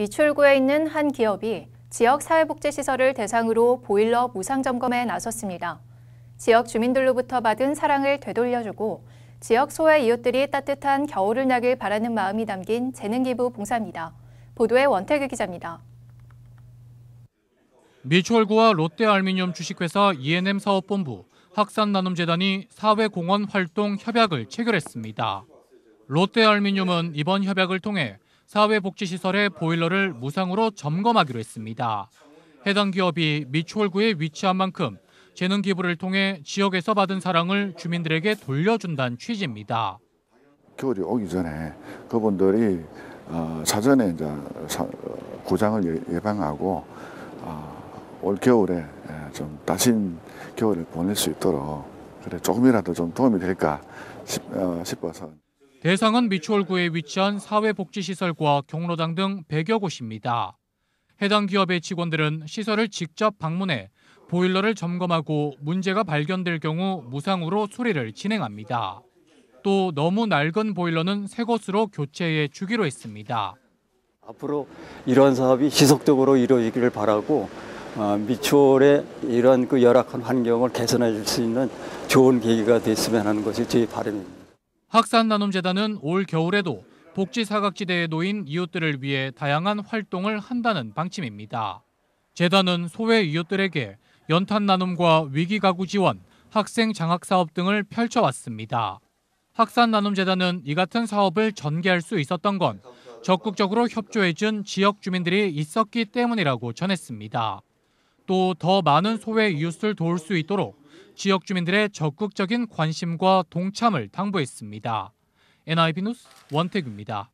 미출구에 있는 한 기업이 지역 사회복지시설을 대상으로 보일러 무상 점검에 나섰습니다. 지역 주민들로부터 받은 사랑을 되돌려주고 지역 소외 이웃들이 따뜻한 겨울을 나길 바라는 마음이 담긴 재능기부 봉사입니다. 보도에 원태규 기자입니다. 미추홀구와 롯데알미늄 주식회사 E&M 사업본부 학산나눔재단이 사회공헌 활동 협약을 체결했습니다. 롯데알미늄은 이번 협약을 통해 사회복지시설의 보일러를 무상으로 점검하기로 했습니다. 해당 기업이 미추홀구에 위치한 만큼 재능 기부를 통해 지역에서 받은 사랑을 주민들에게 돌려준다는 취지입니다. 겨울이 오기 전에 그분들이 어, 사전에 이제 고장을 예, 예방하고 어, 올 겨울에 예, 좀 다신 겨울을 보낼 수 있도록 그래 조금이라도 좀 도움이 될까 어, 싶어서. 대상은 미추홀구에 위치한 사회복지시설과 경로당 등 100여 곳입니다. 해당 기업의 직원들은 시설을 직접 방문해 보일러를 점검하고 문제가 발견될 경우 무상으로 수리를 진행합니다. 또 너무 낡은 보일러는 새 것으로 교체해 주기로 했습니다. 앞으로 이런 사업이 지속적으로 이루어지기를 바라고 어, 미추홀의 이런 그 열악한 환경을 개선해 줄 수 있는 좋은 계기가 됐으면 하는 것이 제 바람입니다. 학산 나눔 재단은 올 겨울에도 복지 사각지대에 놓인 이웃들을 위해 다양한 활동을 한다는 방침입니다. 재단은 소외 이웃들에게 연탄 나눔과 위기 가구 지원, 학생 장학 사업 등을 펼쳐왔습니다. 학산 나눔 재단은 이 같은 사업을 전개할 수 있었던 건 적극적으로 협조해준 지역 주민들이 있었기 때문이라고 전했습니다. 또 더 많은 소외 이웃을 도울 수 있도록 지역 주민들의 적극적인 관심과 동참을 당부했습니다. NIB 뉴스 원태규입니다.